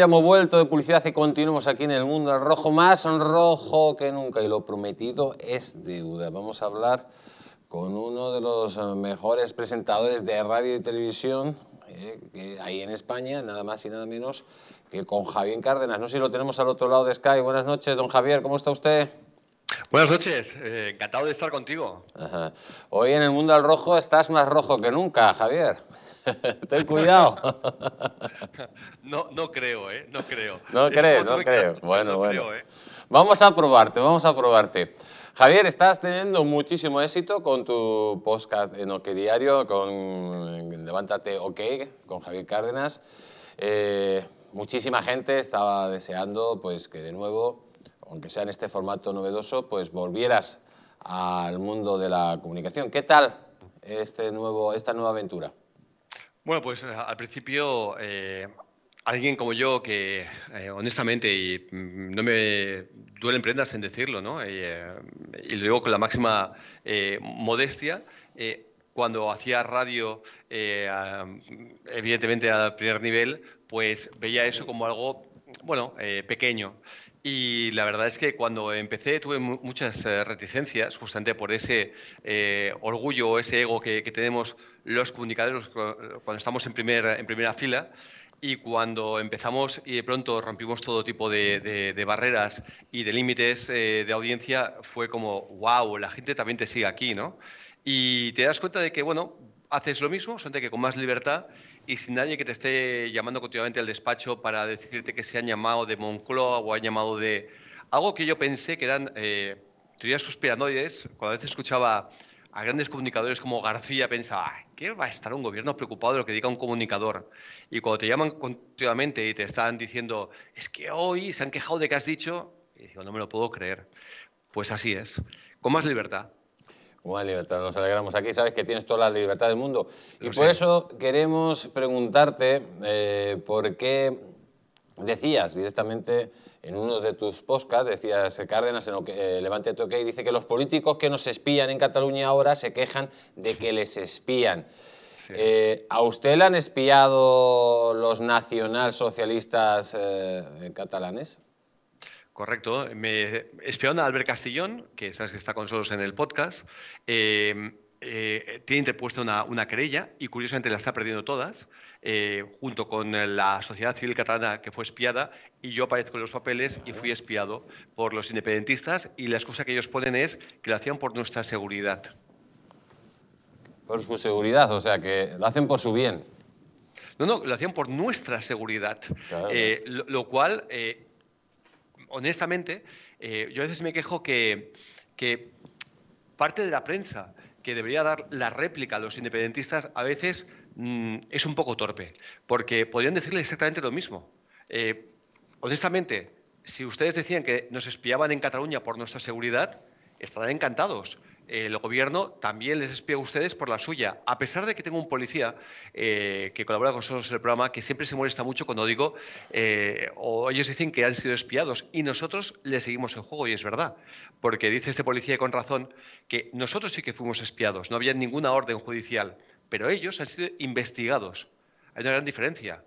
ya hemos vuelto de publicidad y continuamos aquí en el mundo al rojo, más rojo que nunca. Y lo prometido es deuda. Vamos a hablar con uno de los eh, mejores presentadores de radio y televisión eh, que hay en España, nada más y nada menos que con Javier Cárdenas. No sé si lo tenemos al otro lado de Sky. Buenas noches, don Javier, ¿cómo está usted? Buenas noches, eh, encantado de estar contigo. Hoy en el mundo al rojo estás más rojo que nunca, Javier. Ten cuidado. no, no creo, ¿eh? No creo. No creo, no creo. bueno, bueno. ¿eh? Vamos a probarte, vamos a probarte. Javier, estás teniendo muchísimo éxito con tu podcast en OK Diario, con Levántate OK, con Javier Cárdenas. Eh, muchísima gente estaba deseando pues, que de nuevo, aunque sea en este formato novedoso, pues volvieras al mundo de la comunicación. ¿Qué tal este nuevo, esta nueva aventura? Bueno, pues eh, al principio eh, alguien como yo que eh, honestamente y mm, no me duelen prendas en decirlo, ¿no? y lo digo con la máxima modestia cuando hacía radio, evidentemente a primer nivel, pues veía eso como algo, bueno, pequeño. Y la verdad es que cuando empecé tuve muchas reticencias, justamente por ese orgullo, ese ego que, que tenemos los comunicadores cuando estamos en, primer, en primera fila y cuando empezamos y de pronto rompimos todo tipo de, de, barreras y de límites eh, de audiencia, fue como, wow, la gente también te sigue aquí, ¿no? Y te das cuenta de que, bueno, haces lo mismo, solamente que con más libertad y sin nadie que te esté llamando continuamente al despacho para decirte que se han llamado de Moncloa o han llamado de... Algo que yo pensé que eran eh, teorías conspiranoides, cuando a veces escuchaba a grandes comunicadores como García, pensaba, qué va a estar un gobierno preocupado de lo que diga un comunicador? Y cuando te llaman continuamente y te están diciendo, es que hoy se han quejado de que has dicho, y digo, no me lo puedo creer. Pues así es, con más libertad. Con más libertad, nos alegramos. Aquí sabes que tienes toda la libertad del mundo. y por eso queremos preguntarte eh, por qué decías directamente en uno de tus podcasts decías, Cárdenas, en lo que, eh, Levante Toque, dice que los políticos que nos espían en Cataluña ahora se quejan de que les espían. Eh, ¿A usted le han espiado los nacionalsocialistas eh, catalanes? Correcto. Me espiaron a Albert Castillón, que sabes que está con nosotros en el podcast. Eh, tiene interpuesta una, querella y curiosamente la está perdiendo todas, eh, junto con la sociedad civil catalana que fue espiada y yo aparezco en los papeles y fui espiado por los independentistas y la excusa que ellos ponen es que lo hacían por nuestra seguridad. Por su seguridad, o sea, que lo hacen por su bien. No, no, lo hacían por nuestra seguridad, eh, lo, cual, honestamente, yo a veces me quejo que parte de la prensa que debería dar la réplica a los independentistas a veces mm, es un poco torpe, porque podrían decirle exactamente lo mismo. Eh, honestamente, si ustedes decían que nos espiaban en Cataluña por nuestra seguridad, estarán encantados, el gobierno también les espía a ustedes por la suya. A pesar de que tengo un policía eh, que colabora con nosotros en el programa, que siempre se molesta mucho cuando digo, eh, o ellos dicen que han sido espiados y nosotros le seguimos el juego, y es verdad, porque dice este policía con razón que nosotros sí que fuimos espiados, no había ninguna orden judicial, pero ellos han sido investigados. Hay una gran diferencia.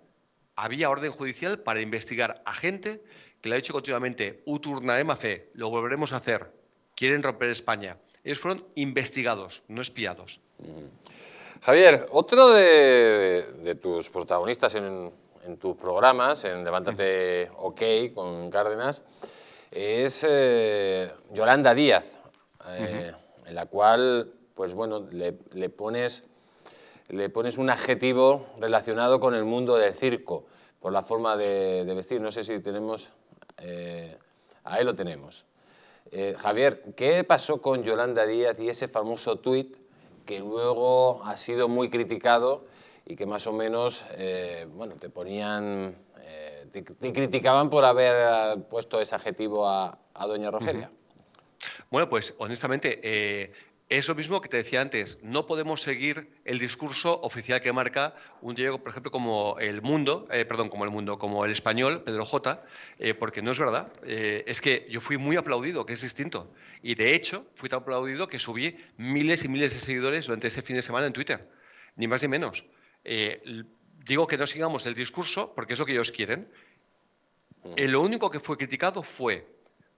Había orden judicial para investigar a gente que le ha dicho continuamente, uturna emafe, lo volveremos a hacer, quieren romper España ellos fueron investigados, no espiados. Mm. Javier, otro de, tus protagonistas en, tus programas, en Levántate OK con Cárdenas, es eh, Yolanda Díaz, eh, en la cual, pues bueno, le, pones, le pones un adjetivo relacionado con el mundo del circo, por la forma de, vestir. No sé si tenemos... Eh, ahí lo tenemos. Eh, Javier, ¿qué pasó con Yolanda Díaz y ese famoso tuit que luego ha sido muy criticado y que más o menos eh, bueno, te ponían, eh, te, criticaban por haber puesto ese adjetivo a, doña Rogelia? Bueno, pues honestamente, es lo mismo que te decía antes, no podemos seguir el discurso oficial que marca un Diego, por ejemplo, como El Mundo, eh, perdón, como El Mundo, como El Español, Pedro J, eh, porque no es verdad. Eh, es que yo fui muy aplaudido, que es distinto. Y de hecho, fui tan aplaudido que subí miles y miles de seguidores durante ese fin de semana en Twitter, ni más ni menos. digo que no sigamos el discurso porque es lo que ellos quieren. Mm. lo único que fue criticado fue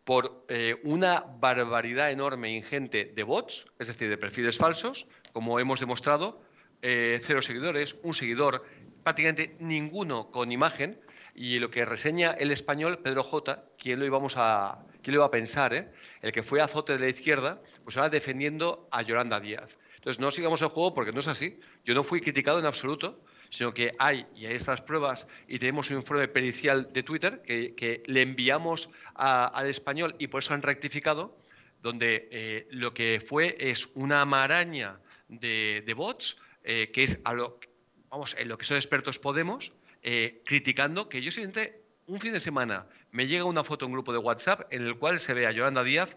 por eh, una barbaridad enorme, e ingente de bots, es decir, de perfiles falsos, como hemos demostrado, eh, cero seguidores, un seguidor, prácticamente ninguno con imagen, y lo que reseña el español Pedro J, quien lo íbamos a, quién lo iba a pensar, eh? el que fue azote de la izquierda, pues ahora defendiendo a Yolanda Díaz. Entonces no sigamos el juego porque no es así. Yo no fui criticado en absoluto sino que hay y hay estas pruebas y tenemos un informe pericial de Twitter que, le enviamos al español y por eso han rectificado, donde eh, lo que fue es una maraña de, bots, eh, que es a lo, vamos, en lo que son expertos Podemos, eh, criticando que yo siente un fin de semana me llega una foto en un grupo de WhatsApp en el cual se ve a Yolanda Díaz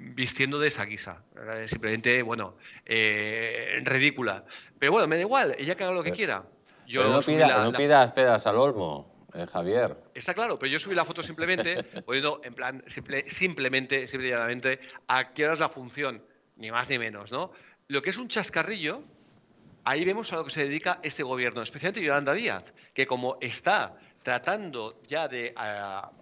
vistiendo de esa guisa. Simplemente, bueno, eh, ridícula. Pero bueno, me da igual, ella que haga lo que quiera. Yo no, no pidas pedas al olmo, eh, Javier. Está claro, pero yo subí la foto simplemente, oyendo, en plan, simple, simplemente, simplemente, a qué la función, ni más ni menos, ¿no? Lo que es un chascarrillo, ahí vemos a lo que se dedica este gobierno, especialmente Yolanda Díaz, que como está tratando ya de eh,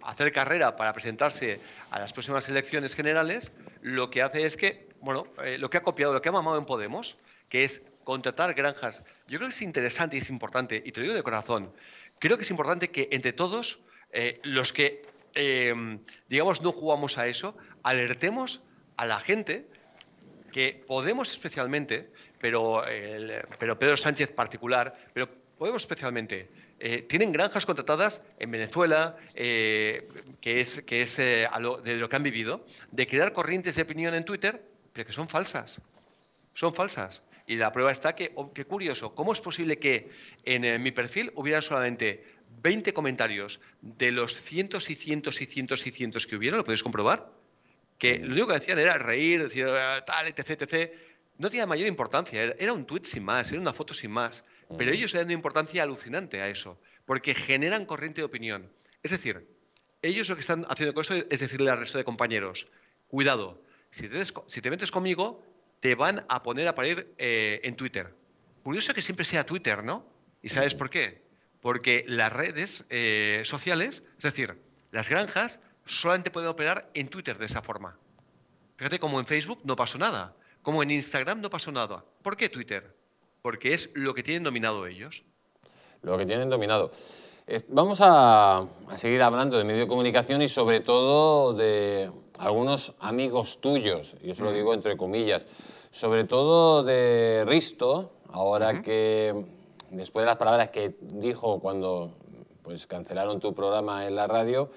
hacer carrera para presentarse a las próximas elecciones generales, lo que hace es que, bueno, eh, lo que ha copiado, lo que ha mamado en Podemos, que es contratar granjas. Yo creo que es interesante y es importante, y te lo digo de corazón, creo que es importante que entre todos eh, los que, em, digamos, no jugamos a eso, alertemos a la gente que Podemos especialmente, pero, pero Pedro Sánchez particular, pero Podemos especialmente, eh, tienen granjas contratadas en Venezuela, eh, que es, eh, de lo que han vivido, de crear corrientes de opinión en Twitter, pero que son falsas. Son falsas. Y la prueba está que, oh, qué curioso, ¿cómo es posible que en mi perfil hubieran solamente 20 comentarios de los cientos y cientos y cientos y cientos que hubiera? ¿Lo podéis comprobar? Que lo único que decían era reír, decir ah, tal, etc, etc. No tenía mayor importancia, era, era un tweet sin más, era una foto sin más. Pero ellos le dan una importancia alucinante a eso, porque generan corriente de opinión. Es decir, ellos lo que están haciendo con eso es decirle al resto de compañeros, cuidado, si te, si te metes conmigo, te van a poner a parir eh, en Twitter. Curioso que siempre sea Twitter, ¿no? ¿Y sabes por qué? Porque las redes eh, sociales, es decir, las granjas, solamente pueden operar en Twitter de esa forma. Fíjate como en Facebook no pasó nada, como en Instagram no pasó nada. ¿Por qué Twitter? porque es lo que tienen dominado ellos. Lo que tienen dominado. Vamos a, seguir hablando de medio de comunicación y sobre todo de algunos amigos tuyos, yo se lo digo entre comillas, sobre todo de Risto, ahora que después de las palabras que dijo cuando pues, cancelaron tu programa en la radio,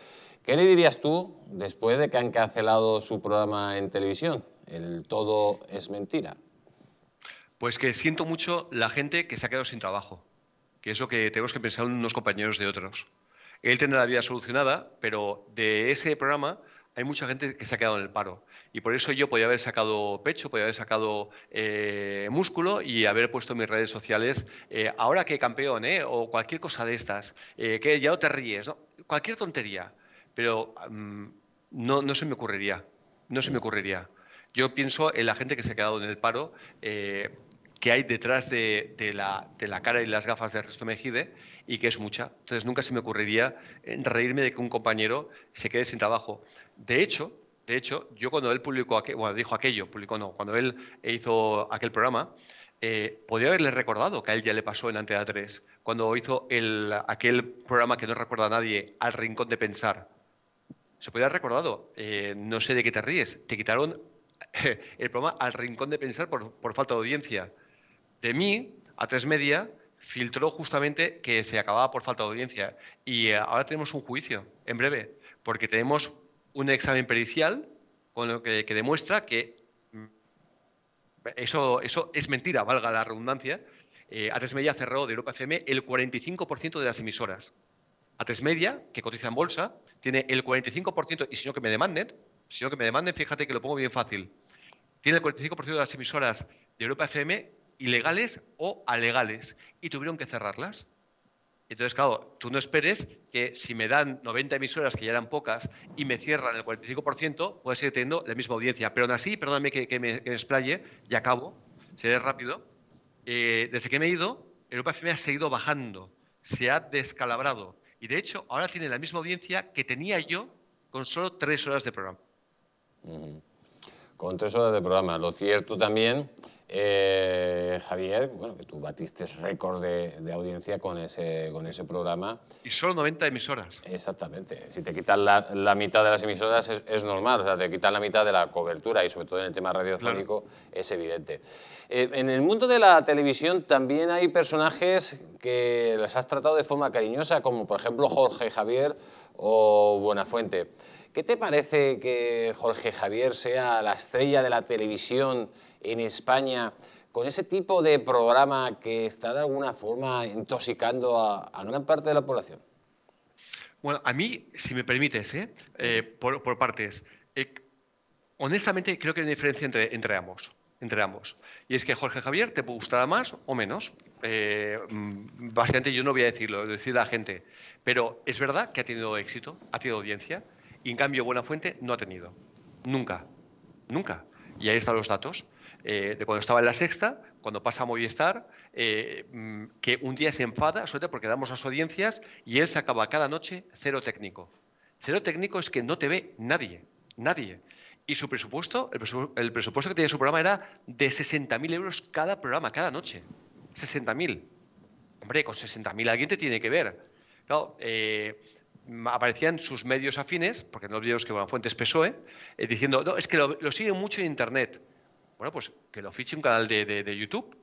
¿qué le dirías tú después de que han cancelado su programa en televisión? El todo es mentira. Pues que siento mucho la gente que se ha quedado sin trabajo, que es lo que tenemos que pensar unos compañeros de otros. Él tendrá la vida solucionada, pero de ese programa hay mucha gente que se ha quedado en el paro. Y por eso yo podía haber sacado pecho, podía haber sacado eh, músculo y haber puesto en mis redes sociales, eh, ahora que campeón, eh, o cualquier cosa de estas, eh, que ya no te ríes, cualquier tontería. Pero mm, no, no se me ocurriría, no se me ocurriría. Yo pienso en la gente que se ha quedado en el paro, que hay detrás de, la, cara y las gafas de Ernesto Mejide y que es mucha. Entonces nunca se me ocurriría eh, reírme de que un compañero se quede sin trabajo. De hecho, de hecho, yo cuando él publicó, aquello, bueno, dijo aquello, publicó no, cuando él hizo aquel programa, eh, podría haberle recordado que a él ya le pasó en Antea 3, cuando hizo aquel programa que no recuerda a nadie, Al Rincón de Pensar. Se podría haber recordado, eh, no sé de qué te ríes, te quitaron el programa Al Rincón de Pensar por falta de audiencia de mí a tres media filtró justamente que se acababa por falta de audiencia. Y eh, ahora tenemos un juicio, en breve, porque tenemos un examen pericial con lo que, demuestra que eso, eso es mentira, valga la redundancia. Eh, A3 Media cerró de Europa FM el 45% de las emisoras. A3 Media, que cotiza en bolsa, tiene el 45%, y si no que me demanden, si no que me demanden, fíjate que lo pongo bien fácil. Tiene el 45% de las emisoras de Europa FM ilegales o alegales y tuvieron que cerrarlas. Entonces, claro, tú no esperes que si me dan 90 emisoras, que ya eran pocas, y me cierran el 45%, pueda seguir teniendo la misma audiencia. Pero aún así, perdóname que, me, explaye, ya acabo, seré rápido. Eh, desde que me he ido, Europa FM ha seguido bajando, se ha descalabrado. Y de hecho, ahora tiene la misma audiencia que tenía yo con solo tres horas de programa. Con tres horas de programa. Lo cierto también eh, Javier, bueno, que tú batiste récord de, audiencia con ese, con ese programa. Y solo 90 emisoras. Exactamente. Si te quitan la, mitad de las emisoras es, normal, o sea, te quitan la mitad de la cobertura y sobre todo en el tema radiofónico es evidente. Eh, en el mundo de la televisión también hay personajes que las has tratado de forma cariñosa, como por ejemplo Jorge Javier o Buenafuente. ¿Qué te parece que Jorge Javier sea la estrella de la televisión en España con ese tipo de programa que está de alguna forma intoxicando a, gran parte de la población? Bueno, a mí, si me permites, ¿eh? Eh, por, partes, eh, honestamente creo que hay una diferencia entre, entre, ambos, entre ambos. Y es que Jorge Javier te gustará más o menos. Mm, básicamente yo no voy a decirlo, decir la gente. Pero es verdad que ha tenido éxito, ha tenido audiencia, y en cambio Buena Fuente no ha tenido. Nunca. Nunca. Y ahí están los datos. Eh, de cuando estaba en la sexta, cuando pasa a Movistar, eh, mm, que un día se enfada, suerte porque damos las audiencias, y él acaba cada noche cero técnico. Cero técnico es que no te ve nadie, nadie. Y su presupuesto, el, presupuesto, que tenía su programa era de 60.000 euros cada programa, cada noche. 60.000. Hombre, con 60.000 alguien te tiene que ver. Claro, eh, aparecían sus medios afines, porque no olvidemos que fuentes PSOE, diciendo, no, es que lo siguen mucho en Internet. Bueno, pues que lo fiche un canal de, YouTube,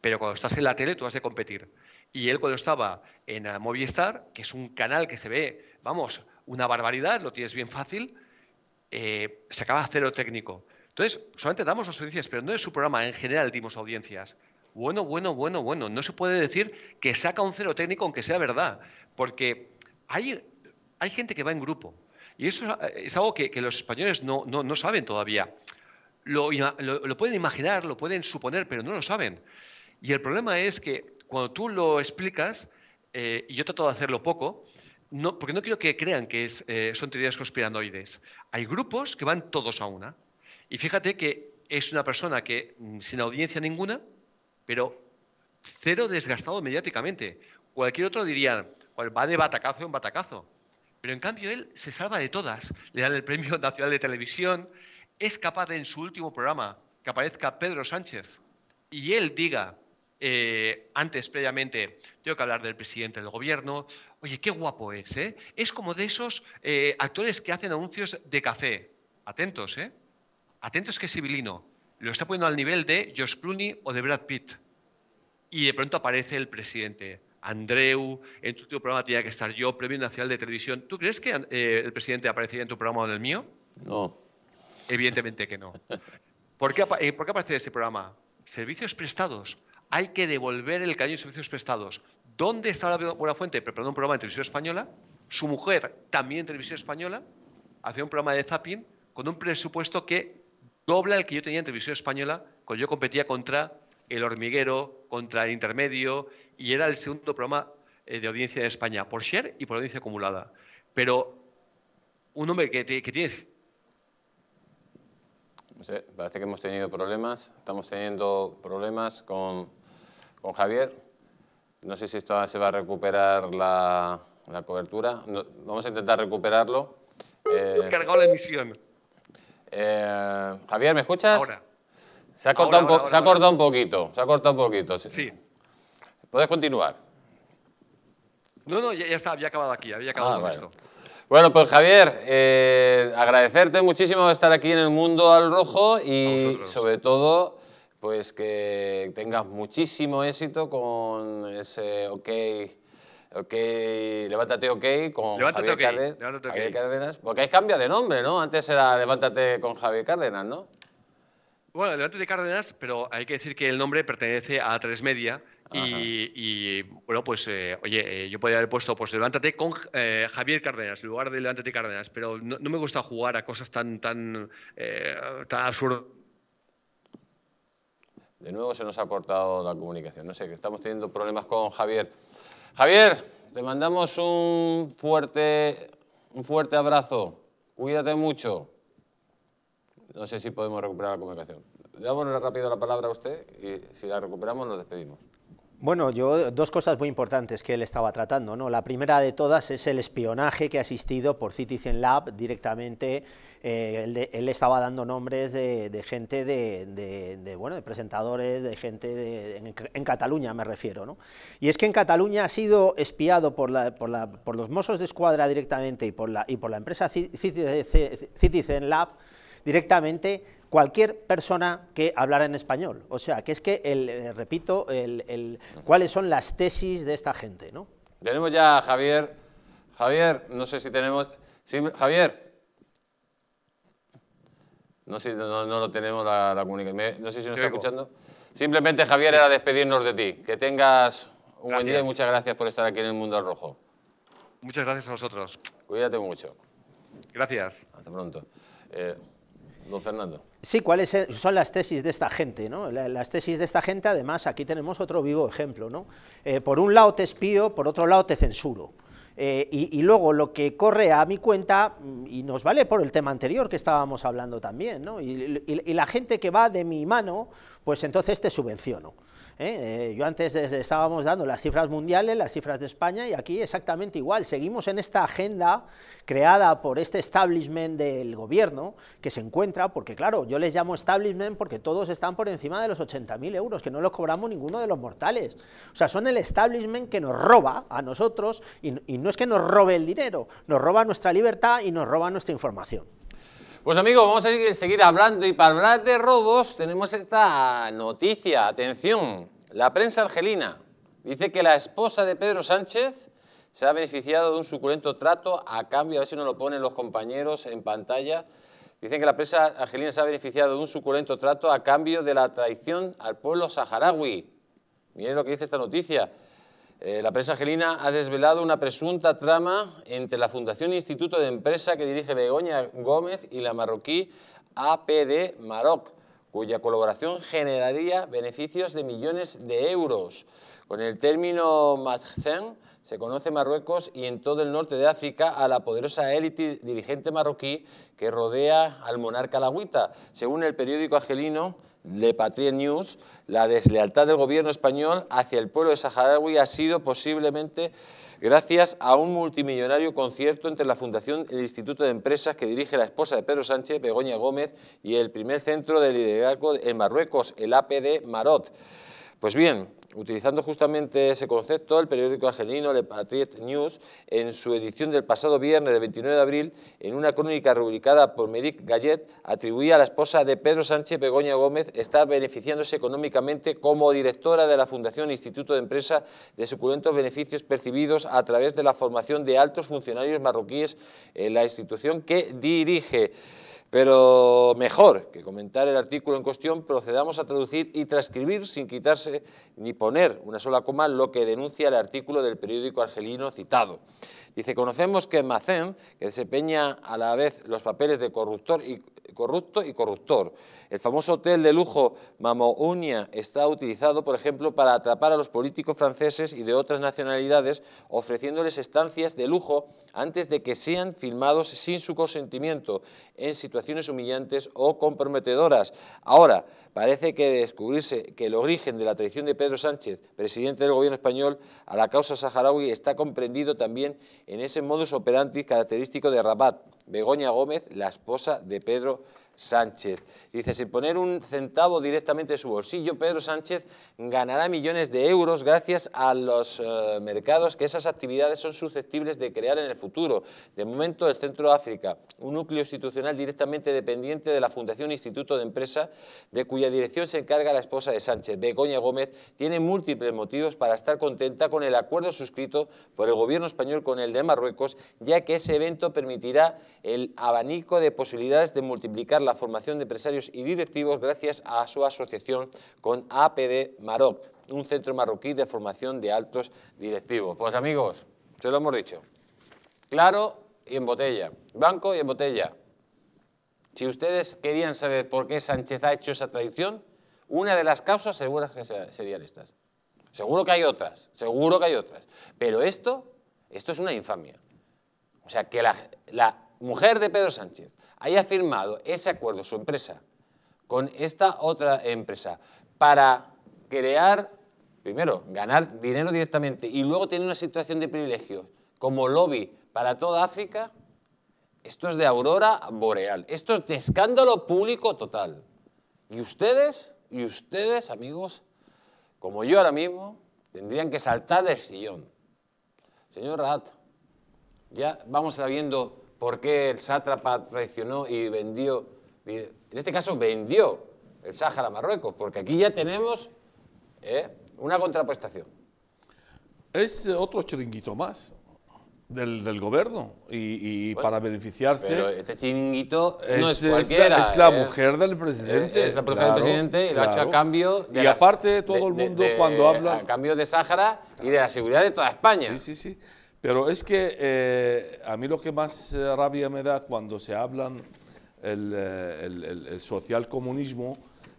pero cuando estás en la tele tú has de competir. Y él cuando estaba en Movistar, que es un canal que se ve, vamos, una barbaridad, lo tienes bien fácil, eh, se acaba cero técnico. Entonces, solamente damos las audiencias, pero no es su programa, en general dimos audiencias. Bueno, bueno, bueno, bueno, no se puede decir que saca un cero técnico aunque sea verdad, porque hay, hay gente que va en grupo. Y eso es algo que, que los españoles no, no, no saben todavía lo, pueden imaginar, lo pueden suponer, pero no lo saben. Y el problema es que cuando tú lo explicas, eh, y yo trato de hacerlo poco, no, porque no quiero que crean que eh, son teorías conspiranoides. Hay grupos que van todos a una. Y fíjate que es una persona que mm, sin audiencia ninguna, pero cero desgastado mediáticamente. Cualquier otro diría, va de batacazo en batacazo. Pero en cambio él se salva de todas. Le dan el Premio Nacional de Televisión, es capaz de en su último programa que aparezca Pedro Sánchez y él diga eh, antes previamente, tengo que hablar del presidente del gobierno, oye, qué guapo es, ¿eh? Es como de esos eh, actores que hacen anuncios de café. Atentos, ¿eh? Atentos que Sibilino. Lo está poniendo al nivel de Josh Clooney o de Brad Pitt. Y de pronto aparece el presidente. Andreu, en tu último programa tenía que estar yo, Premio Nacional de Televisión. ¿Tú crees que eh, el presidente aparecería en tu programa o en el mío? No. Evidentemente que no. ¿Por qué, eh, aparece ese programa? Servicios prestados. Hay que devolver el cañón de servicios prestados. ¿Dónde está la buena fuente? Preparando un programa en televisión española. Su mujer, también en televisión española, hacía un programa de zapping con un presupuesto que dobla el que yo tenía en televisión española cuando yo competía contra El Hormiguero, contra El Intermedio, y era el segundo programa eh, de audiencia en España, por share y por audiencia acumulada. Pero un hombre que, que tienes parece que hemos tenido problemas. Estamos teniendo problemas con, Javier. No sé si esto se va a recuperar la, cobertura. vamos a intentar recuperarlo. Eh, la emisión. Eh, Javier, ¿me escuchas? Ahora. Se ha cortado, un, poquito. Se ha un poquito. Sí. Puedes continuar. No, no, ya, está, había acabado aquí, había acabado ah, esto. Bueno, pues Javier, eh, agradecerte muchísimo estar aquí en el mundo al rojo y sobre todo pues que tengas muchísimo éxito con ese OK, OK, Levántate OK con Javier, Cárdenas, porque hay cambio de nombre, ¿no? Antes era Levántate con Javier Cárdenas, ¿no? Bueno, Levántate Cárdenas, pero hay que decir que el nombre pertenece a Tres Media, y, bueno, pues eh, oye, eh, yo podría haber puesto pues levántate con eh, Javier Cárdenas en lugar de levántate Cárdenas, pero no, me gusta jugar a cosas tan, tan, tan absurdas. De nuevo se nos ha cortado la comunicación. No sé, que estamos teniendo problemas con Javier. Javier, te mandamos un fuerte, un fuerte abrazo. Cuídate mucho. No sé si podemos recuperar la comunicación. Le damos rápido la palabra a usted y si la recuperamos nos despedimos. Bueno, yo dos cosas muy importantes que él estaba tratando. ¿no? La primera de todas es el espionaje que ha existido por Citizen Lab directamente. Eh, él, estaba dando nombres de, gente, de, bueno, de presentadores, de gente en, Cataluña, me refiero. ¿no? Y es que en Cataluña ha sido espiado por, por, los Mossos de Escuadra directamente y por la, y por la empresa Citizen Lab directamente cualquier persona que hablara en español. O sea, que es que, el, eh, repito, cuáles son las tesis de esta gente. ¿no? Tenemos ya a Javier. Javier, no sé si tenemos... Javier. No sé si no, lo tenemos la, comunicación. No sé si nos está escuchando. Simplemente, Javier, era despedirnos de ti. Que tengas un buen día y muchas gracias por estar aquí en el Mundo Rojo. Muchas gracias a vosotros. Cuídate mucho. Gracias. Hasta pronto. Eh, Fernando. Sí, cuáles son las tesis de esta gente, ¿no? Las tesis de esta gente, además, aquí tenemos otro vivo ejemplo, ¿no? Eh, por un lado te espío, por otro lado te censuro. Eh, y, luego lo que corre a mi cuenta, mm, y nos vale por el tema anterior que estábamos hablando también, ¿no? y la gente que va de mi mano, pues entonces te subvenciono. ¿eh? Eh, yo antes estábamos dando las cifras mundiales, las cifras de España, y aquí exactamente igual. Seguimos en esta agenda creada por este establishment del gobierno que se encuentra, porque claro, yo les llamo establishment porque todos están por encima de los 80.000 euros, que no los cobramos ninguno de los mortales. O sea, son el establishment que nos roba a nosotros, y, y no es que nos robe el dinero, nos roba nuestra libertad y nos roba nuestra información. Pues amigos, vamos a seguir, hablando y para hablar de robos tenemos esta noticia. Atención, la prensa argelina dice que la esposa de Pedro Sánchez se ha beneficiado de un suculento trato a cambio, a ver si nos lo ponen los compañeros en pantalla. Dicen que la prensa argelina se ha beneficiado de un suculento trato a cambio de la traición al pueblo saharaui. Miren lo que dice esta noticia. Eh, la prensa angelina ha desvelado una presunta trama entre la Fundación Instituto de Empresa que dirige Begoña Gómez y la marroquí APD Maroc, cuya colaboración generaría beneficios de millones de euros. Con el término Madzen se conoce Marruecos y en todo el norte de África a la poderosa élite dirigente marroquí que rodea al monarca lagüita. Según el periódico angelino, le Patriot News, la deslealtad del gobierno español hacia el pueblo de saharaui ha sido posiblemente gracias a un multimillonario concierto entre la Fundación el Instituto de Empresas que dirige la esposa de Pedro Sánchez, Begoña Gómez, y el primer centro de liderazgo en Marruecos, el APD Marot. Pues bien, utilizando justamente ese concepto, el periódico argentino Le Patriot News, en su edición del pasado viernes del 29 de abril, en una crónica rubricada por Meric Gallet, atribuía a la esposa de Pedro Sánchez, Begoña Gómez, estar beneficiándose económicamente como directora de la Fundación Instituto de Empresa de suculentos beneficios percibidos a través de la formación de altos funcionarios marroquíes en la institución que dirige. Pero mejor que comentar el artículo en cuestión, procedamos a traducir y transcribir sin quitarse ni poner una sola coma lo que denuncia el artículo del periódico argelino citado. Dice, conocemos que Macén, que desempeña a la vez los papeles de corruptor y, corrupto y corruptor. El famoso hotel de lujo Mamounia está utilizado, por ejemplo, para atrapar a los políticos franceses y de otras nacionalidades, ofreciéndoles estancias de lujo antes de que sean filmados sin su consentimiento, en situaciones humillantes o comprometedoras. Ahora, parece que descubrirse que el origen de la traición de Pedro Sánchez, presidente del gobierno español, a la causa saharaui está comprendido también en ese modus operandi característico de Rabat, Begoña Gómez, la esposa de Pedro Sánchez. Dice, sin poner un centavo directamente de su bolsillo, Pedro Sánchez ganará millones de euros gracias a los eh, mercados que esas actividades son susceptibles de crear en el futuro. De momento, el Centro de África, un núcleo institucional directamente dependiente de la Fundación Instituto de Empresa, de cuya dirección se encarga la esposa de Sánchez, Begoña Gómez, tiene múltiples motivos para estar contenta con el acuerdo suscrito por el gobierno español con el de Marruecos, ya que ese evento permitirá el abanico de posibilidades de multiplicar la formación de empresarios y directivos gracias a su asociación con APD Maroc, un centro marroquí de formación de altos directivos. Pues amigos, se lo hemos dicho, claro y en botella, banco y en botella. Si ustedes querían saber por qué Sánchez ha hecho esa tradición, una de las causas seguras que serían estas. Seguro que hay otras, seguro que hay otras. Pero esto, esto es una infamia. O sea, que la mujer de Pedro Sánchez, haya firmado ese acuerdo, su empresa, con esta otra empresa, para crear, primero, ganar dinero directamente y luego tener una situación de privilegio como lobby para toda África, esto es de aurora boreal, esto es de escándalo público total. Y ustedes, y ustedes, amigos, como yo ahora mismo, tendrían que saltar del sillón. Señor Rat, ya vamos sabiendo por qué el sátrapa traicionó y vendió, en este caso vendió el Sáhara a Marruecos, porque aquí ya tenemos ¿eh? una contraprestación. Es otro chiringuito más. Del, gobierno y, para beneficiarse. Pero este chiringuito no es, cualquiera. Es la, ¿eh? mujer del presidente. Es la mujer del presidente y lo ha hecho a cambio. De y aparte, todo el mundo cuando habla. A cambio de Sáhara y de la seguridad de toda España. Sí, sí, sí. Pero es que eh, a mí lo que más eh, rabia me da cuando se hablan el, eh, social comunismo,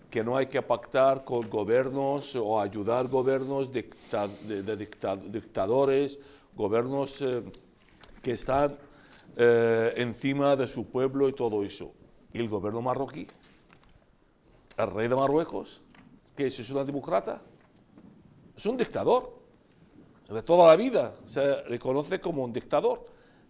que no hay que pactar con gobiernos o ayudar gobiernos de, dictadores, gobiernos que están encima de su pueblo y todo eso. Y el gobierno marroquí, el rey de Marruecos, que es, es una democrata? es un dictador de toda la vida, se reconoce como un dictador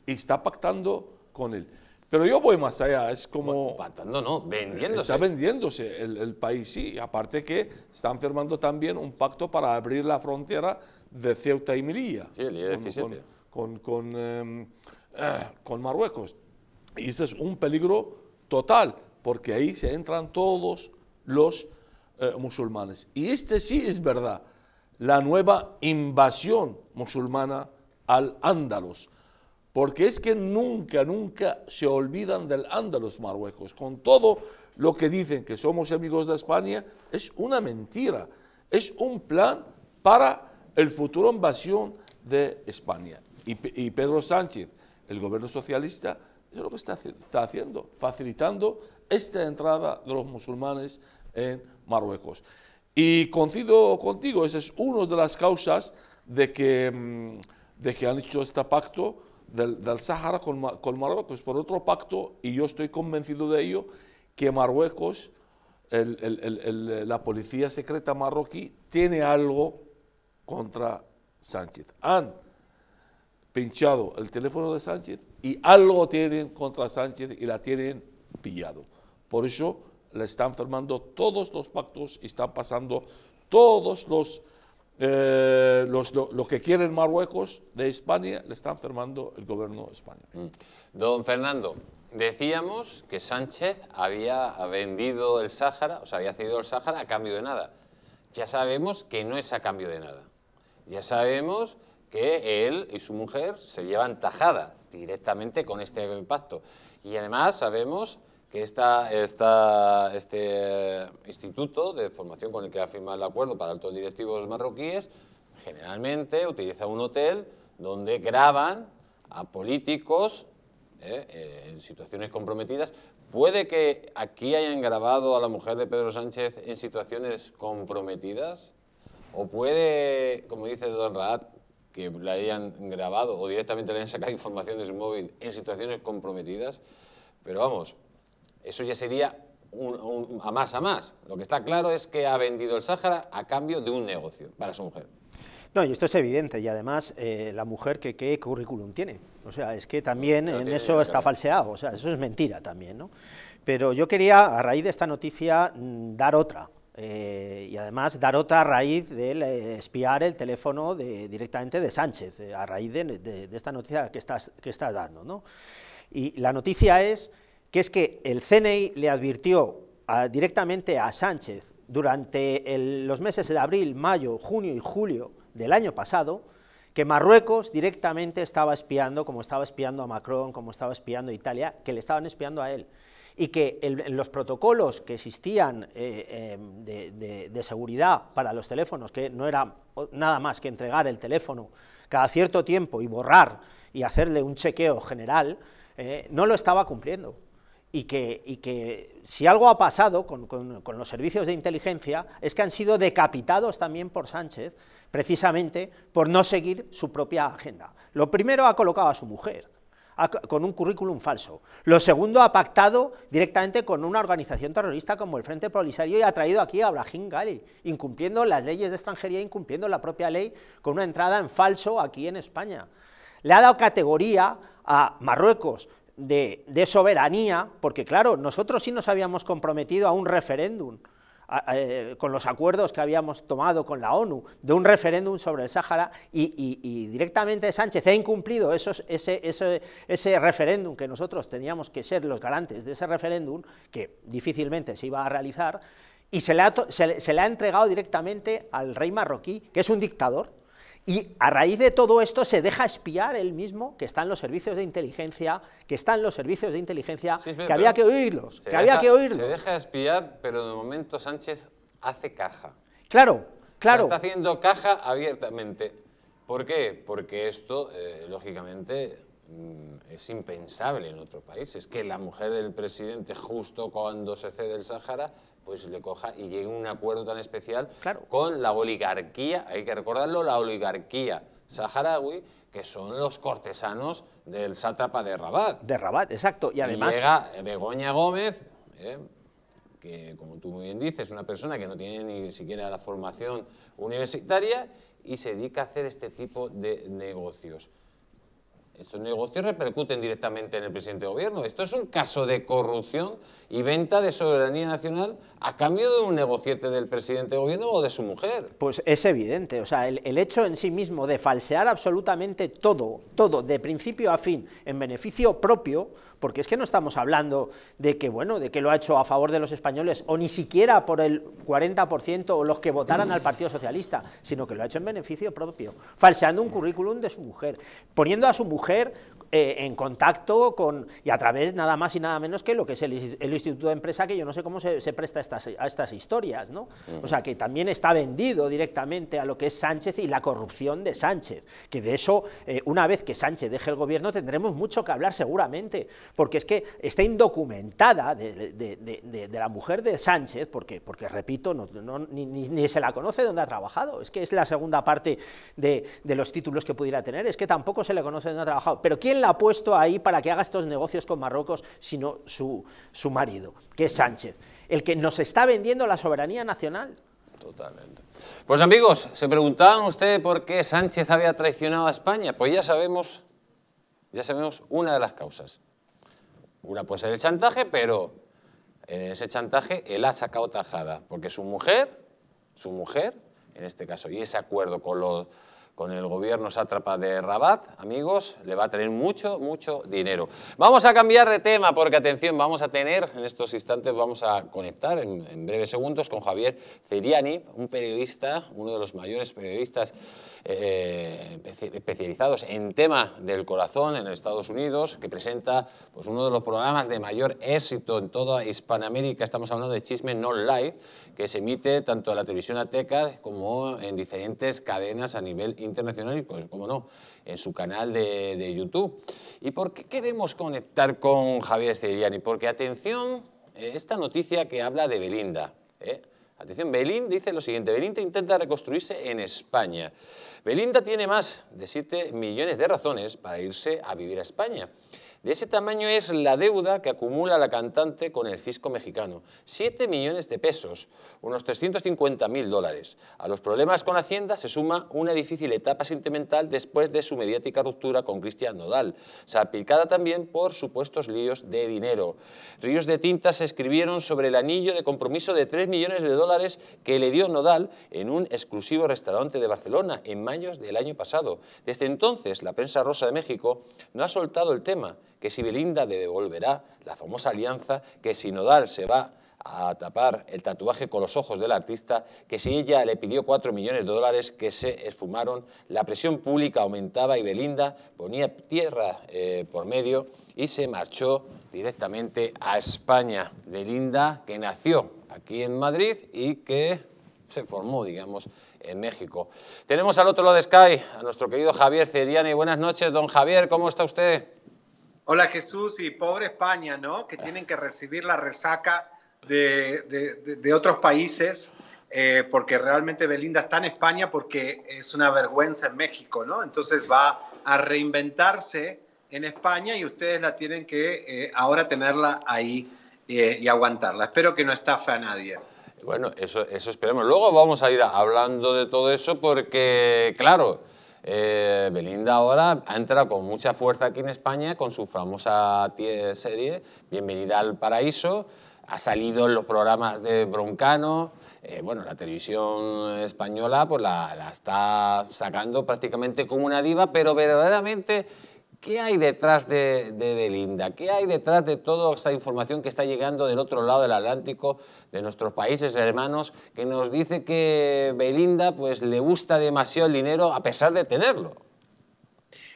y está pactando con él. Pero yo voy más allá, es como... Pactando no, vendiéndose. Está vendiéndose el, país, sí. Aparte que están firmando también un pacto para abrir la frontera de Ceuta y Melilla. Sí, el con, eh, Con, Marruecos. Y ese es un peligro total, porque ahí se entran todos los eh, musulmanes. Y este sí es verdad la nueva invasión musulmana al Andaluz, Porque es que nunca, nunca se olvidan del Andalus Marruecos. Con todo lo que dicen que somos amigos de España, es una mentira. Es un plan para el futuro invasión de España. Y, Pedro Sánchez, el gobierno socialista, es lo que está, está haciendo, facilitando esta entrada de los musulmanes en Marruecos. Y coincido contigo, esa es una de las causas de que, mm, de que han hecho este pacto del, Sahara con, Marruecos, por otro pacto, y yo estoy convencido de ello, que Marruecos, la policía secreta marroquí, tiene algo contra Sánchez. Han pinchado el teléfono de Sánchez y algo tienen contra Sánchez y la tienen pillado. Por eso le están firmando todos los pactos y están pasando todos los, eh, los que quieren Marruecos de España, le están firmando el gobierno de España. Mm. Don Fernando, decíamos que Sánchez había vendido el Sáhara, o sea, había cedido el Sáhara a cambio de nada. Ya sabemos que no es a cambio de nada. Ya sabemos que él y su mujer se llevan tajada directamente con este pacto. Y además sabemos que esta, este instituto de formación con el que ha firmado el acuerdo para altos directivos marroquíes, generalmente utiliza un hotel donde graban a políticos eh, eh, en situaciones comprometidas. ¿Puede que aquí hayan grabado a la mujer de Pedro Sánchez en situaciones comprometidas? ¿O puede, como dice Don Raad, que la hayan grabado o directamente le hayan sacado información de su móvil en situaciones comprometidas? Pero vamos, eso ya sería a más a más. Lo que está claro es que ha vendido el Sáhara a cambio de un negocio para su mujer. No, y esto es evidente, y además eh, la mujer, que, ¿qué currículum tiene? O sea, es que también en eso está falseado, o sea, eso es mentira también, ¿no? Pero yo quería, a raíz de esta noticia, mm, dar otra, eh, y además dar otra a raíz del eh, espiar el teléfono directamente de Sánchez, a raíz de, esta noticia que estás, que dando, Y la noticia es que es que el CNI le advirtió directamente a Sánchez durante los meses de abril, mayo, junio y julio del año pasado, que Marruecos directamente estaba espiando, como estaba espiando a Macron, como estaba espiando a Italia, que le estaban espiando a él. Y que en los protocolos que existían eh, em, de, seguridad para los teléfonos, que no era nada más que entregar el teléfono cada cierto tiempo y borrar y hacerle un chequeo general, eh, no lo estaba cumpliendo y que, si algo ha pasado con, los servicios de inteligencia es que han sido decapitados también por Sánchez, precisamente por no seguir su propia agenda. Lo primero ha colocado a su mujer con un currículum falso. Lo segundo ha pactado directamente con una organización terrorista como el Frente Polisario y ha traído aquí a Brahim Gali, incumpliendo las leyes de extranjería, incumpliendo la propia ley con una entrada en falso aquí en España. Le ha dado categoría a Marruecos, de, soberanía, porque claro, nosotros sí nos habíamos comprometido a un referéndum, eh, con los acuerdos que habíamos tomado con la ONU, de un referéndum sobre el Sáhara, y, directamente Sánchez ha incumplido ese, ese, referéndum que nosotros teníamos que ser los garantes de ese referéndum, que difícilmente se iba a realizar, y se se le ha entregado directamente al rey marroquí, que es un dictador, y a raíz de todo esto se deja espiar él mismo, que está en los servicios de inteligencia, que está en los servicios de inteligencia, que había que oírlos, que había que oírlos. Se deja espiar, pero de momento Sánchez hace caja. Claro, claro. está haciendo caja abiertamente. ¿Por qué? Porque esto, eh, lógicamente, mm, es impensable en otro país. Es que la mujer del presidente, justo cuando se cede el Sáhara, pues le coja y llegue un acuerdo tan especial con la oligarquía, hay que recordarlo, la oligarquía saharaui, que son los cortesanos del sátrapa de Rabat. De Rabat, exacto. Y además... llega Begoña Gómez, ¿eh? que como tú muy bien dices, es una persona que no tiene ni siquiera la formación universitaria y se dedica a hacer este tipo de negocios. Estos negocios repercuten directamente en el presidente de gobierno. Esto es un caso de corrupción y venta de soberanía nacional a cambio de un negociete del presidente de gobierno o de su mujer. Pues es evidente, o sea, el, hecho en sí mismo de falsear absolutamente todo, todo, de principio a fin, en beneficio propio, porque es que no estamos hablando de que, bueno, de que lo ha hecho a favor de los españoles o ni siquiera por el 40% o los que votaran al Partido Socialista, sino que lo ha hecho en beneficio propio, falseando un currículum de su mujer, poniendo a su mujer eh, en contacto con, y a través nada más y nada menos que lo que es el, Instituto de Empresa, que yo no sé cómo se, presta estas, a estas historias, ¿no? O sea, que también está vendido directamente a lo que es Sánchez y la corrupción de Sánchez, que de eso, eh, una vez que Sánchez deje el gobierno, tendremos mucho que hablar seguramente, porque es que está indocumentada de, la mujer de Sánchez, porque, porque repito, ni, se la conoce dónde ha trabajado, es que es la segunda parte de, los títulos que pudiera tener, es que tampoco se le conoce dónde ha trabajado, pero ¿quién la ha puesto ahí para que haga estos negocios con Marruecos, sino su, su marido, que es Sánchez? El que nos está vendiendo la soberanía nacional. Totalmente. Pues amigos, se preguntaban ustedes por qué Sánchez había traicionado a España. Pues ya sabemos, ya sabemos una de las causas. Una puede ser el chantaje, pero en ese chantaje él ha sacado tajada, porque su mujer, su mujer, en este caso, y ese acuerdo con los con el gobierno sátrapa de Rabat, amigos, le va a traer mucho, mucho dinero. Vamos a cambiar de tema porque, atención, vamos a tener, en estos instantes vamos a conectar en, breves segundos con Javier Ceriani, un periodista, uno de los mayores periodistas eh, eh, especializados en tema del corazón en Estados Unidos, que presenta pues, uno de los programas de mayor éxito en toda Hispanoamérica. Estamos hablando de Chisme No Live, que se emite tanto en la televisión ateca como en diferentes cadenas a nivel internacional y, pues, como no, en su canal de, YouTube. ¿Y por qué queremos conectar con Javier Ceriani... Porque, atención, eh, esta noticia que habla de Belinda. Atención, Belinda dice lo siguiente, Belinda intenta reconstruirse en España. Belinda tiene más de 7 millones de razones para irse a vivir a España. De ese tamaño es la deuda que acumula la cantante con el fisco mexicano. 7 millones de pesos, unos 350 mil dólares. A los problemas con Hacienda se suma una difícil etapa sentimental después de su mediática ruptura con Cristian Nodal, salpicada también por supuestos líos de dinero. Ríos de tinta se escribieron sobre el anillo de compromiso de 3 millones de dólares que le dio Nodal en un exclusivo restaurante de Barcelona en mayo del año pasado. Desde entonces, la prensa rosa de México no ha soltado el tema que si Belinda devolverá la famosa alianza, que si Nodal se va a tapar el tatuaje con los ojos del artista, que si ella le pidió 4 millones de dólares que se esfumaron, la presión pública aumentaba y Belinda ponía tierra eh, por medio y se marchó directamente a España. Belinda que nació aquí en Madrid y que se formó, digamos, en México. Tenemos al otro lado de Sky a nuestro querido Javier Ceriani. Buenas noches, don Javier, ¿cómo está usted? Hola Jesús y pobre España, ¿no? Que tienen que recibir la resaca de, otros países, eh, porque realmente Belinda está en España porque es una vergüenza en México, ¿no? Entonces va a reinventarse en España y ustedes la tienen que eh, ahora tenerla ahí eh, y aguantarla. Espero que no estafe a nadie. Bueno, eso, eso esperemos. Luego vamos a ir hablando de todo eso porque, claro, eh, Belinda ahora ha entrado con mucha fuerza aquí en España con su famosa serie Bienvenida al Paraíso. Ha salido en los programas de Broncano. Eh, bueno, la televisión española pues la está sacando prácticamente como una diva, pero verdaderamente ¿Qué hay detrás de, Belinda? ¿Qué hay detrás de toda esta información que está llegando del otro lado del Atlántico, de nuestros países hermanos, que nos dice que Belinda pues, le gusta demasiado el dinero a pesar de tenerlo?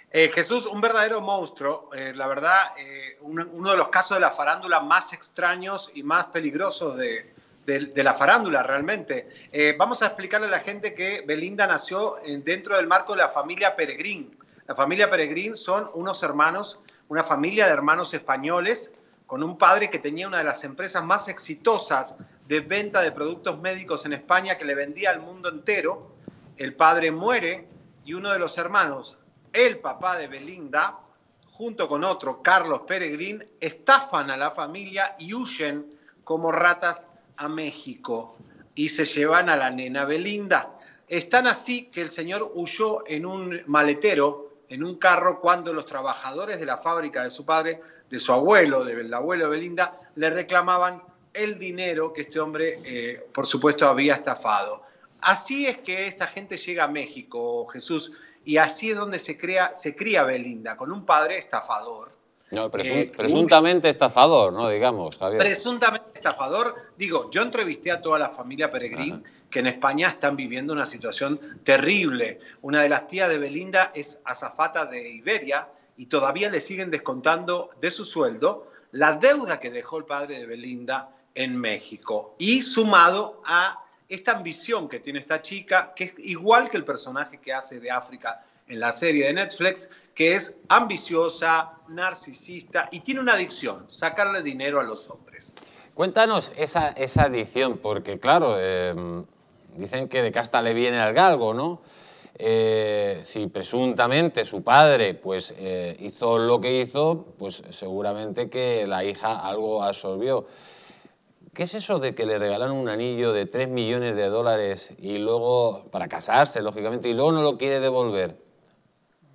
Eh, Jesús, un verdadero monstruo, eh, la verdad, eh, uno de los casos de la farándula más extraños y más peligrosos de, de la farándula realmente. vamos a explicarle a la gente que Belinda nació dentro del marco de la familia Peregrín. La familia Peregrín son unos hermanos, una familia de hermanos españoles, con un padre que tenía una de las empresas más exitosas de venta de productos médicos en España que le vendía al mundo entero. El padre muere y uno de los hermanos, el papá de Belinda, junto con otro, Carlos Peregrín, estafan a la familia y huyen como ratas a México y se llevan a la nena Belinda. Están así que el señor huyó en un maletero en un carro cuando los trabajadores de la fábrica de su padre, de su abuelo, del abuelo de Belinda, le reclamaban el dinero que este hombre, eh, por supuesto, había estafado. Así es que esta gente llega a México, Jesús, y así es donde se, crea, se cría Belinda, con un padre estafador. No, eh, presuntamente estafador, ¿no? Digamos, Presuntamente estafador. Digo, yo entrevisté a toda la familia Peregrín que en España están viviendo una situación terrible. Una de las tías de Belinda es azafata de Iberia y todavía le siguen descontando de su sueldo la deuda que dejó el padre de Belinda en México. Y sumado a esta ambición que tiene esta chica, que es igual que el personaje que hace de África en la serie de Netflix, que es ambiciosa, narcisista y tiene una adicción, sacarle dinero a los hombres. Cuéntanos esa, adicción, porque claro, em, Dicen que de casta le viene al galgo, ¿no? Eh, si presuntamente su padre pues, eh, hizo lo que hizo, pues seguramente que la hija algo absorbió. ¿Qué es eso de que le regalan un anillo de 3 millones de dólares y luego, para casarse, lógicamente, y luego no lo quiere devolver?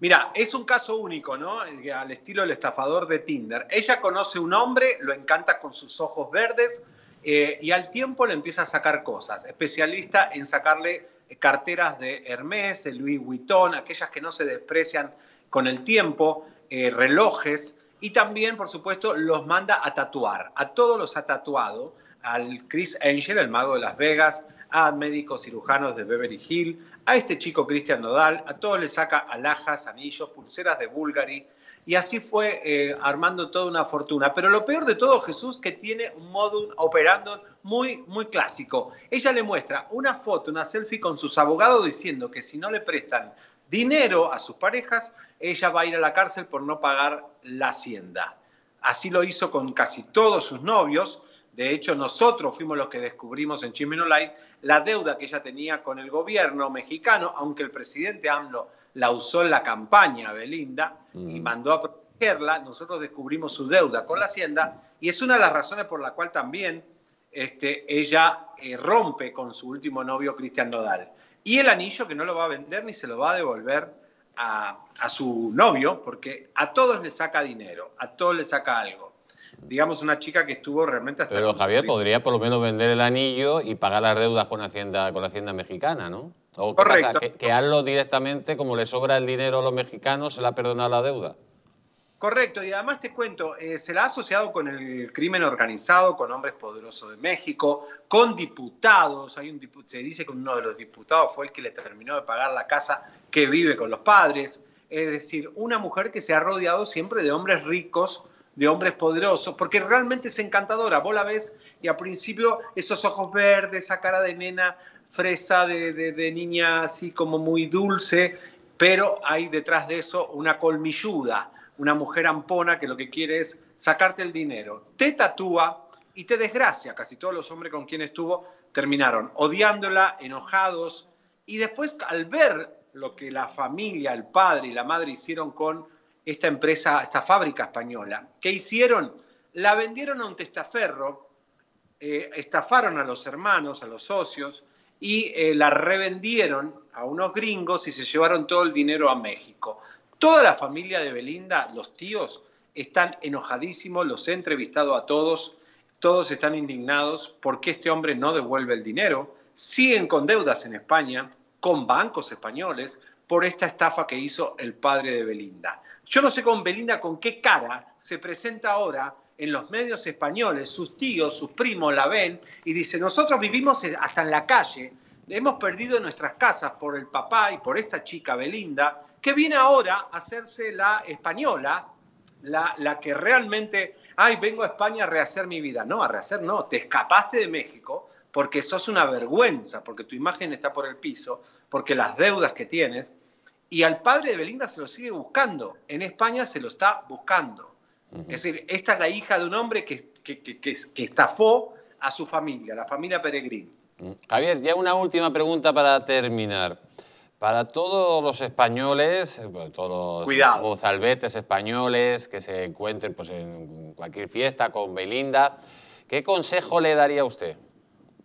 Mira, es un caso único, ¿no? Al estilo el estafador de Tinder. Ella conoce un hombre, lo encanta con sus ojos verdes, eh, y al tiempo le empieza a sacar cosas, especialista en sacarle carteras de Hermès, de Louis Vuitton, aquellas que no se desprecian con el tiempo, eh, relojes, y también, por supuesto, los manda a tatuar. A todos los ha tatuado, al Chris Angel, el mago de Las Vegas, a médicos cirujanos de Beverly Hill, a este chico Christian Nodal, a todos le saca alhajas, anillos, pulseras de Bulgari, y así fue eh, armando toda una fortuna. Pero lo peor de todo, Jesús, que tiene un modus operando muy, muy clásico. Ella le muestra una foto, una selfie con sus abogados diciendo que si no le prestan dinero a sus parejas, ella va a ir a la cárcel por no pagar la hacienda. Así lo hizo con casi todos sus novios. De hecho, nosotros fuimos los que descubrimos en Chimeno light la deuda que ella tenía con el gobierno mexicano, aunque el presidente AMLO la usó en la campaña, Belinda, y mm. mandó a protegerla, nosotros descubrimos su deuda con la Hacienda y es una de las razones por la cual también este, ella eh, rompe con su último novio, Cristian Nodal. Y el anillo que no lo va a vender ni se lo va a devolver a, a su novio, porque a todos le saca dinero, a todos le saca algo digamos, una chica que estuvo realmente hasta... Pero Javier podría por lo menos vender el anillo y pagar las deudas con Hacienda, con la Hacienda Mexicana, ¿no? ¿O Correcto. Que, hazlo directamente, como le sobra el dinero a los mexicanos, se le ha perdonado la deuda. Correcto, y además te cuento, eh, se la ha asociado con el crimen organizado, con hombres poderosos de México, con diputados. Hay un se dice que uno de los diputados fue el que le terminó de pagar la casa que vive con los padres. Es decir, una mujer que se ha rodeado siempre de hombres ricos de hombres poderosos, porque realmente es encantadora. Vos la ves y al principio esos ojos verdes, esa cara de nena fresa, de, niña así como muy dulce, pero hay detrás de eso una colmilluda, una mujer ampona que lo que quiere es sacarte el dinero. Te tatúa y te desgracia. Casi todos los hombres con quien estuvo terminaron odiándola, enojados, y después al ver lo que la familia, el padre y la madre hicieron con esta empresa, esta fábrica española. ¿Qué hicieron? La vendieron a un testaferro, eh, estafaron a los hermanos, a los socios, y eh, la revendieron a unos gringos y se llevaron todo el dinero a México. Toda la familia de Belinda, los tíos, están enojadísimos, los he entrevistado a todos, todos están indignados porque este hombre no devuelve el dinero, siguen con deudas en España, con bancos españoles, por esta estafa que hizo el padre de Belinda. Yo no sé con Belinda con qué cara se presenta ahora en los medios españoles, sus tíos, sus primos la ven y dicen, nosotros vivimos hasta en la calle, hemos perdido nuestras casas por el papá y por esta chica Belinda, que viene ahora a hacerse la española, la, la que realmente, ay, vengo a España a rehacer mi vida. No, a rehacer no, te escapaste de México, porque sos una vergüenza, porque tu imagen está por el piso, porque las deudas que tienes. Y al padre de Belinda se lo sigue buscando. En España se lo está buscando. Es decir, esta es la hija de un hombre que, que, que, que estafó a su familia, la familia Peregrín. Mm. Javier, ya una última pregunta para terminar. Para todos los españoles, todos los mozalbetes españoles que se encuentren pues, en cualquier fiesta con Belinda, ¿qué consejo le daría a usted?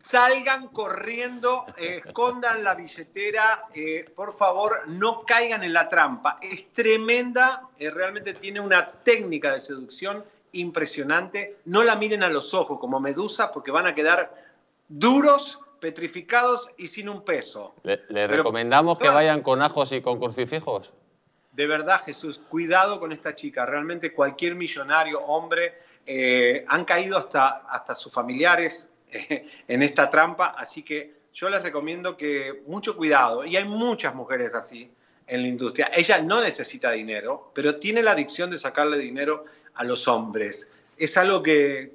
Salgan corriendo, eh, escondan la billetera, eh, por favor, no caigan en la trampa. Es tremenda, eh, realmente tiene una técnica de seducción impresionante. No la miren a los ojos como medusa porque van a quedar duros, petrificados y sin un peso. ¿Le, recomendamos que vayan con ajos y con crucifijos? De verdad, Jesús, cuidado con esta chica. Realmente cualquier millonario, hombre, han caído hasta, hasta sus familiares en esta trampa, así que yo les recomiendo que mucho cuidado, y hay muchas mujeres así en la industria, ella no necesita dinero, pero tiene la adicción de sacarle dinero a los hombres. Es algo que,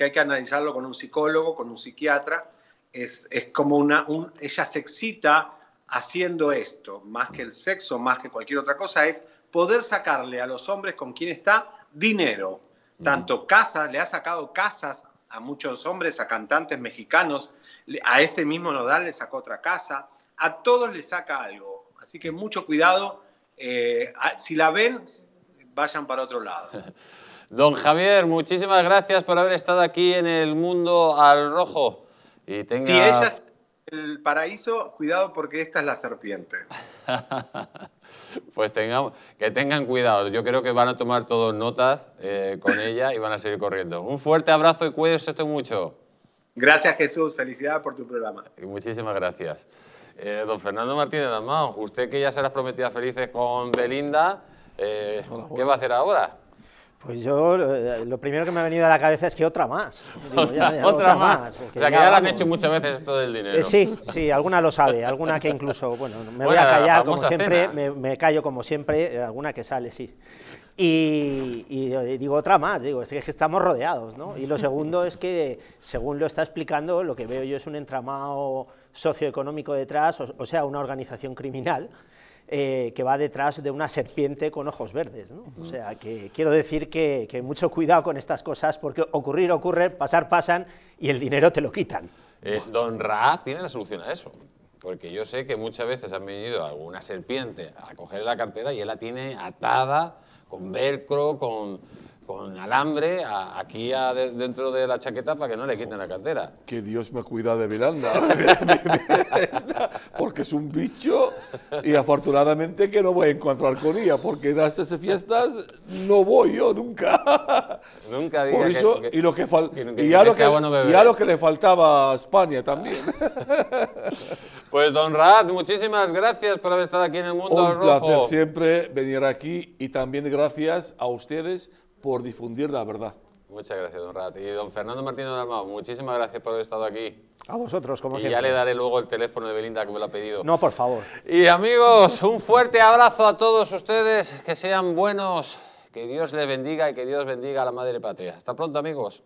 hay que analizarlo con un psicólogo, con un psiquiatra, es, como una, ella se excita haciendo esto, más que el sexo, más que cualquier otra cosa, es poder sacarle a los hombres con quien está dinero. Tanto casa le ha sacado casas a muchos hombres, a cantantes mexicanos, a este mismo Nodal le sacó otra casa, a todos le saca algo. Así que mucho cuidado, eh, si la ven, vayan para otro lado. Don Javier, muchísimas gracias por haber estado aquí en el mundo al rojo. Y tenga... Si ella es el paraíso, cuidado porque esta es la serpiente. pues que tengan cuidado. Yo creo que van a tomar todos notas eh, con ella y van a seguir corriendo. Un fuerte abrazo y cuídense mucho. Gracias Jesús, felicidades por tu programa. muchísimas gracias. Eh, don Fernando Martínez Damao, usted que ya se las prometía felices con Belinda, eh, ¿qué va a hacer ahora? Pues yo, eh, lo primero que me ha venido a la cabeza es que otra más. otra, más. o sea, que ya, lo han hecho muchas veces esto del dinero. Eh, sí, sí, alguna lo sabe, alguna que incluso, bueno, me voy a callar como siempre, me, callo como siempre, eh, alguna que sale, sí. Y, digo otra más, digo, es que estamos rodeados, ¿no? Y lo segundo es que, según lo está explicando, lo que veo yo es un entramado socioeconómico detrás, o, o sea, una organización criminal eh, que va detrás de una serpiente con ojos verdes. O sea, que quiero decir que, mucho cuidado con estas cosas, porque ocurrir ocurre, pasar pasan y el dinero te lo quitan. Eh, don Ra tiene la solución a eso. Porque yo sé que muchas veces han venido alguna serpiente a coger la cartera y él la tiene atada con velcro, con con alambre aquí adentro de, dentro de la chaqueta para que no le quiten la cartera. Oh, que Dios me cuida de Miranda, porque es un bicho y afortunadamente que no voy a encontrar con ella, porque en esas fiestas no voy yo nunca. Nunca diga y, lo que, ya, este lo que le faltaba a España también. pues don Rad, muchísimas gracias por haber estado aquí en el Mundo Un placer siempre venir aquí y también gracias a ustedes por difundir la verdad. Muchas gracias, don Rat. Y don Fernando Martínez Armado. muchísimas gracias por haber estado aquí. A vosotros, como y siempre. Y ya le daré luego el teléfono de Belinda, como lo ha pedido. No, por favor. Y amigos, un fuerte abrazo a todos ustedes, que sean buenos, que Dios les bendiga y que Dios bendiga a la Madre Patria. Hasta pronto, amigos.